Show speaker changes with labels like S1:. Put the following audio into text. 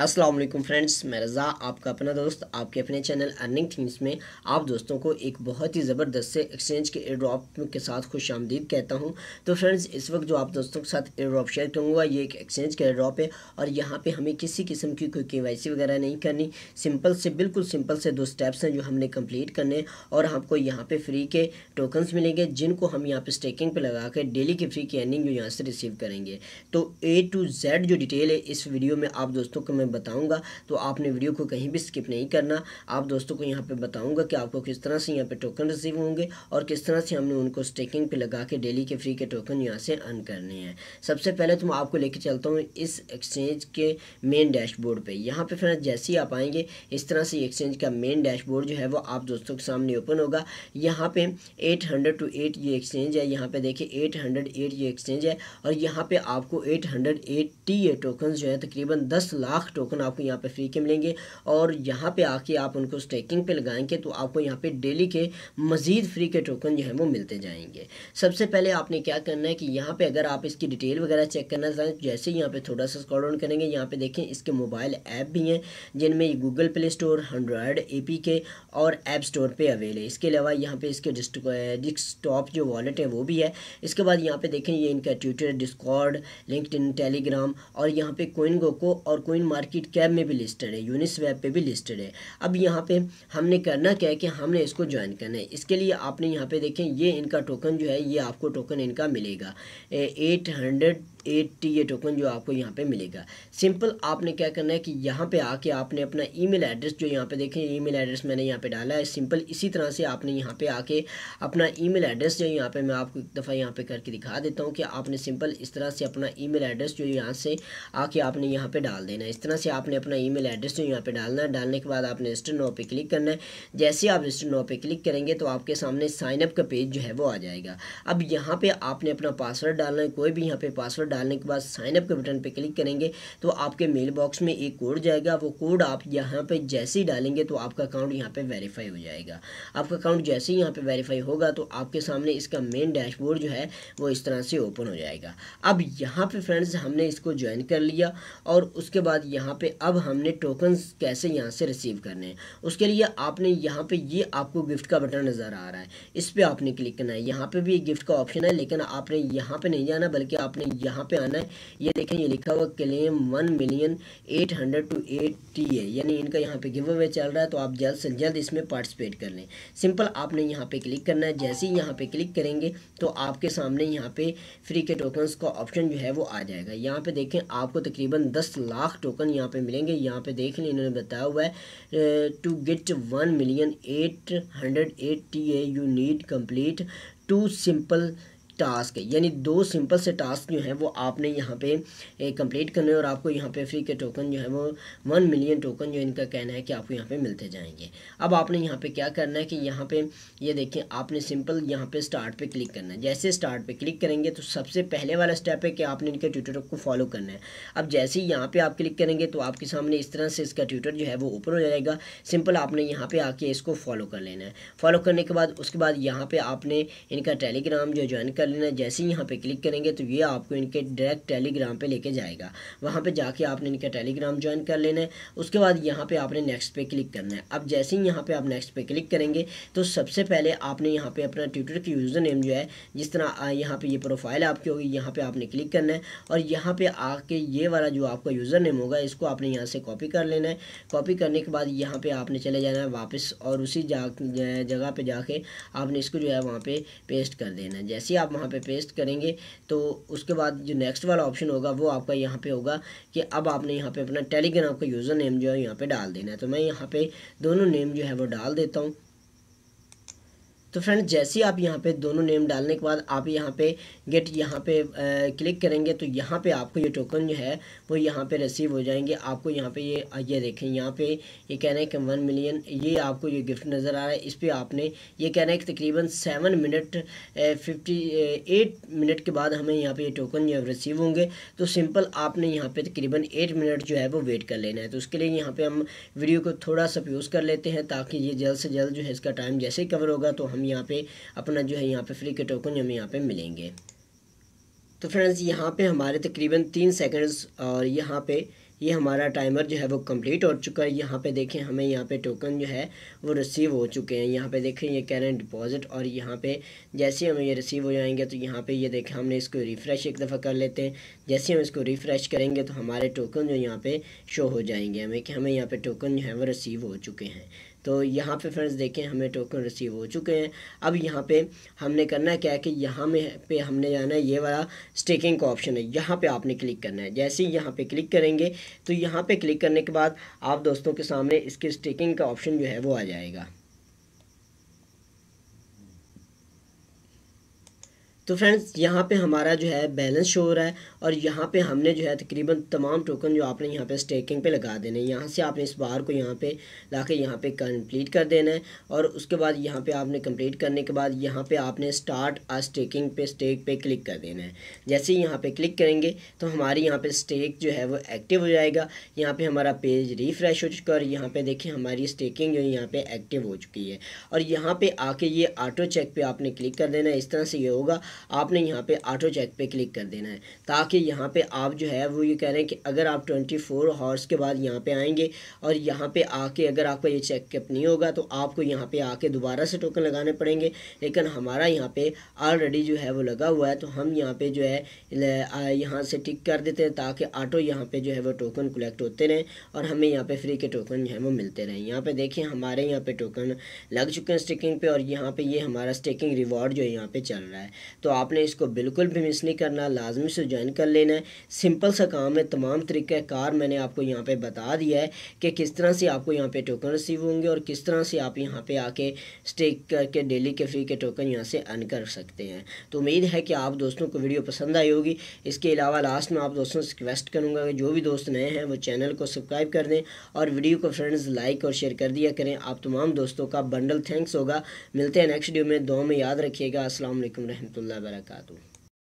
S1: अस्सलाम वालेकुम फ्रेंड्स मैं रज़ा आपका अपना दोस्त आपके अपने चैनल अर्निंग थीम्स में आप दोस्तों को एक बहुत ही ज़बरदस्त से एक्सचेंज के एयर ड्रॉप के साथ खुश आमदीद कहता हूं तो फ्रेंड्स इस वक्त जो आप दोस्तों के साथ एयर ड्रॉप शेयर करूंगा ये एक एक्सचेंज का एयर ड्रॉप है और यहाँ पर हमें किसी किस्म की कोई के वगैरह नहीं करनी सिंपल से बिल्कुल सिंपल से दो स्टेप्स हैं जो हमने कम्प्लीट करने और आपको यहाँ पर फ्री के टोकन्स मिलेंगे जिनको हम यहाँ पर स्टेकिंग पर लगा कर डेली की फ्री की अर्निंग जो यहाँ से रिसीव करेंगे तो ए टू जेड जो डिटेल है इस वीडियो में आप दोस्तों को मैं मैं बताऊंगा तो आपने वीडियो को कहीं भी स्किप नहीं करना आप दोस्तों को यहाँ पे बताऊंगा कि आपको किस तरह से यहाँ पे टोकन रिसीव होंगे और किस तरह से हमने उनको स्टेकिंग पे लगा के डेली के फ्री के टोकन यहाँ से अर्न करने हैं सबसे पहले तो मैं आपको लेके चलता हूँ इस एक्सचेंज के मेन डैशबोर्ड पर यहाँ पर फ्रेंड जैसे ही आप आएंगे इस तरह से एक्सचेंज का मेन डैशबोर्ड जो है वो आप दोस्तों के सामने ओपन होगा यहाँ पर एट टू एट ये एक्सचेंज है यहाँ पर देखिए एट ये एक्सचेंज है और यहाँ पर आपको 880 ये टोकन जो है तकरीबन दस लाख टोकन आपको यहाँ पे फ्री के मिलेंगे और यहाँ पे आके आप उनको स्टेकिंग पे लगाएंगे तो आपको यहाँ पे डेली के मज़ीद फ्री के टोकन जो है वो मिलते जाएंगे सबसे पहले आपने क्या करना है कि यहाँ पे अगर आप इसकी डिटेल वगैरह चेक करना चाहें जैसे यहाँ पे थोड़ा सा स्कॉल करेंगे यहाँ पे देखें इसके मोबाइल ऐप भी हैं जिनमें Google play store android A K और ऐप स्टोर पर अवेल है इसके अलावा यहाँ पर इसके डिस्कॉप जो वॉलेट है वो भी है इसके बाद यहाँ पर देखें ये इनका ट्विटर डिस्कॉर्ड लिंकड टेलीग्राम और यहाँ पर कोइन गोको और कोइन मार्केट कैप में भी लिस्टेड है यूनिस वेब पे भी लिस्टेड है अब यहाँ पे हमने करना क्या है कि हमने इसको ज्वाइन करना है इसके लिए आपने यहाँ पे देखें ये इनका टोकन जो है ये आपको टोकन इनका मिलेगा एट हंड्रेड एट्टी ये टोकन जो आपको यहाँ पे मिलेगा सिंपल आपने क्या करना है कि यहाँ पे आके आपने अपना ईमेल एड्रेस जो यहाँ पे देखें ईमेल एड्रेस मैंने यहाँ पे डाला है सिंपल इसी तरह से आपने यहाँ पे आके अपना ईमेल एड्रेस जो यहाँ पे मैं आपको एक दफ़ा यहाँ पे करके दिखा देता हूँ कि आपने सिंपल इस तरह से अपना ई एड्रेस जो यहाँ से आके आपने यहाँ पर डाल देना है इस तरह से आपने अपना ई एड्रेस जो यहाँ पर डालना है डालने के बाद आपने रजिस्टर नाव पर क्लिक करना है जैसे आप रजिस्टर नाव पर क्लिक करेंगे तो आपके सामने साइनअप का पेज जो है वो आ जाएगा अब यहाँ पर आपने अपना पासवर्ड डालना है कोई भी यहाँ पर पासवर्ड डालने के बाद साइनअप के बटन पर क्लिक करेंगे तो आपके मेल बॉक्स में एक कोड जाएगा वो कोड आप यहाँ पर जैसे ही डालेंगे तो आपका अकाउंट यहाँ पर वेरीफाई हो जाएगा आपका अकाउंट जैसे ही यहाँ पर वेरीफाई होगा तो आपके सामने इसका मेन डैशबोर्ड जो है वो इस तरह से ओपन हो जाएगा अब यहाँ पर फ्रेंड्स हमने इसको ज्वाइन कर लिया और उसके बाद यहाँ पर अब हमने टोकन कैसे यहाँ से रिसीव करने हैं उसके लिए आपने यहाँ पे ये आपको गिफ्ट का बटन नज़र आ रहा है इस पर आपने क्लिक करना है यहाँ पे भी गिफ्ट का ऑप्शन है लेकिन आपने यहाँ पे नहीं जाना बल्कि आपने यहाँ यहाँ पे आना है ये देखें ये लिखा हुआ claim one million eight hundred two eighty है यानी इनका यहाँ पे गिव अवे चल रहा है तो आप जल्द से जल्द इसमें पार्टिसिपेट कर लें सिंपल आपने यहाँ पे क्लिक करना है जैसे ही यहाँ पे क्लिक करेंगे तो आपके सामने यहाँ पे फ्री के टोकन्स का ऑप्शन जो है वो आ जाएगा यहाँ पे देखें आपको तकरीबन दस लाख टोकन यहाँ पे मिलेंगे यहाँ पे देख लें इन्होंने बताया हुआ है to get one million eight hundred eighty A you need complete two simple task यानी दो सिंपल से टास्क जो हैं वो आपने यहाँ पे कंप्लीट करने और आपको यहाँ पे फ्री के टोकन जो है वो वन मिलियन टोकन जो इनका कहना है कि आपको यहाँ पे मिलते जाएंगे अब आपने यहाँ पे क्या करना है कि यहाँ पे ये यह देखें आपने सिंपल यहाँ पे स्टार्ट पे क्लिक करना है जैसे स्टार्ट पे क्लिक करेंगे तो सबसे पहले वाला स्टेप है कि आपने इनके ट्विटर को फॉलो करना है अब जैसे ही यहाँ पर आप क्लिक करेंगे तो आपके सामने इस तरह से इसका ट्विटर जो है वो ओपन हो जाएगा सिंपल आपने यहाँ पर आके इसको फॉलो कर लेना है फॉलो करने के बाद उसके बाद यहाँ पर आपने इनका टेलीग्राम जो ज्वाइन कर लेना है जैसे ही यहाँ पे क्लिक करेंगे तो ये आपको इनके डायरेक्ट टेलीग्राम पे लेके जाएगा वहाँ पे जाके आपने इनका टेलीग्राम ज्वाइन कर लेना है उसके बाद यहाँ पे आपने नेक्स्ट पे क्लिक करना है अब जैसे ही यहाँ पे आप नेक्स्ट पे क्लिक करेंगे तो सबसे पहले आपने यहाँ पे अपना ट्विटर की यूज़र नेम जो है जिस तरह यहाँ पे ये प्रोफाइल आपकी होगी यहाँ पे आपने क्लिक करना है और यहाँ पे आके ये वाला जो आपका यूज़र नेम होगा इसको आपने यहाँ से कॉपी कर लेना है कॉपी करने के बाद यहाँ पे आपने चले जाना है वापस और उसी जगह पे जाके आपने इसको जो है वहाँ पे पेस्ट कर देना है जैसे ही आप वहाँ पे पेस्ट करेंगे तो उसके बाद जो नेक्स्ट वाला ऑप्शन होगा वो आपका यहाँ पे होगा कि अब आपने यहाँ पे अपना टेलीग्राम का यूज़र नेम जो है यहाँ पे डाल देना है तो मैं यहाँ पे दोनों नेम जो है वो डाल देता हूँ तो फ्रेंड जैसे ही आप यहाँ पे दोनों नेम डालने के बाद आप यहाँ पे गेट यहाँ पे आ, क्लिक करेंगे तो यहाँ पे आपको ये टोकन जो है वो यहाँ पे रिसीव हो जाएंगे आपको यहाँ पे ये ये देखें यहाँ पे ये कह रहे हैं कि वन मिलियन ये आपको ये गिफ्ट नज़र आ रहा है इस पर आपने ये कह रहे हैं कि तकरीबन seven minute fifty eight minute के बाद हमें यहाँ पर ये टोकन जो रिसीव होंगे तो सिंपल आपने यहाँ पर तकरीबन एट मिनट जो है वो तो वेट कर लेना है तो उसके लिए यहाँ पर हम वीडियो को थोड़ा सा यूज़ कर लेते हैं ताकि ये जल्द से जल्द जो है इसका टाइम जैसे ही कवर होगा तो हम हम यहाँ पे अपना जो है यहाँ पे फ्री के टोकन हमें यहाँ पे मिलेंगे तो फ्रेंड्स यहाँ पे हमारे तकरीबन तीन सेकंड्स और यहाँ पे ये हमारा टाइमर जो है वो कंप्लीट हो चुका है यहाँ पे देखें हमें यहाँ पे टोकन जो है वो रिसीव हो चुके हैं यहाँ पे देखें ये कह रहे हैं डिपॉजिट और यहाँ पे जैसे हमें ये रिसीव हो जाएंगे तो यहाँ पे ये देखें हमने इसको रिफ़्रेश एक दफ़ा कर लेते हैं जैसे हम इसको रिफ़्रेश करेंगे तो हमारे टोकन जो यहाँ पर शो हो जाएंगे हमें कि हमें यहाँ पर टोकन जो है वो रिसीव हो चुके हैं तो यहाँ पे फ्रेंड्स देखें हमें टोकन रिसीव हो चुके हैं अब यहाँ पे हमने करना क्या है कि यहाँ में पे हमने जाना है ये वाला स्टेकिंग का ऑप्शन है यहाँ पे आपने क्लिक करना है जैसे ही यहाँ पे क्लिक करेंगे तो यहाँ पे क्लिक करने के बाद आप दोस्तों के सामने इसके स्टेकिंग का ऑप्शन जो है वो आ जाएगा तो फ्रेंड्स यहाँ पे हमारा जो है बैलेंस शो हो रहा है और यहाँ पे हमने जो है तकरीबन तमाम टोकन जो आपने यहाँ पे स्टेकिंग पे लगा देने हैं यहाँ से आपने इस बार को यहाँ पे ला के यहाँ पे कंप्लीट कर देना है और उसके बाद यहाँ पे आपने कंप्लीट करने के बाद यहाँ पे आपने स्टार्ट आ स्टेकिंग पे स्टेक पे क्लिक कर देना है जैसे ही यहाँ पर क्लिक करेंगे तो हमारी यहाँ पर स्टेक जो है वो एक्टिव हो जाएगा यहाँ पर हमारा पेज रिफ्रेश हो चुका है और यहाँ पर देखिए हमारी स्टेकिंग जो यहाँ पर एक्टिव हो चुकी है और यहाँ पर आके ये आटो चेक पर आपने क्लिक कर देना है इस तरह से ये होगा आपने यहाँ पे ऑटो चेक पे क्लिक कर देना है ताकि यहाँ पे आप जो है वो ये कह रहे हैं कि अगर आप ट्वेंटी फोर हॉर्स के बाद यहाँ पे आएंगे और यहाँ पे आके अगर आपका ये चेकअप नहीं होगा तो आपको यहाँ पे आके दोबारा से टोकन लगाने पड़ेंगे लेकिन हमारा यहाँ पे ऑलरेडी जो है वो लगा हुआ है तो हम यहाँ पे जो है यहाँ से टिक कर देते हैं ताकि ऑटो यहाँ पे जो है वो टोकन कलेक्ट होते रहें और हमें यहाँ पे फ्री के टोकन जो है वो मिलते रहें यहाँ पे देखें हमारे यहाँ पे टोकन लग चुके हैं स्टेकिंग पे और यहाँ पे ये हमारा स्टेकिंग रिवॉर्ड जो है यहाँ पे चल रहा है तो तो आपने इसको बिल्कुल भी मिस नहीं करना लाजमी से ज्वाइन कर लेना है सिंपल सा काम है तमाम तरीक़ार मैंने आपको यहाँ पे बता दिया है कि किस तरह से आपको यहाँ पे टोकन रिसीव होंगे और किस तरह से आप यहाँ पे आके स्टेक करके डेली के फ्री के टोकन यहाँ से अर्न कर सकते हैं तो उम्मीद है कि आप दोस्तों को वीडियो पसंद आई होगी इसके अलावा लास्ट में आप दोस्तों से रिक्वेस्ट करूँगा कि जो भी दोस्त नए हैं वो चैनल को सब्सक्राइब कर दें और वीडियो को फ्रेंड्स लाइक और शेयर कर दिया करें आप तमाम दोस्तों का बंडल थैंक्स होगा मिलते हैं नेक्स्ट वीडियो में दो में याद रखिएगा असल वरहमल wabarakatuh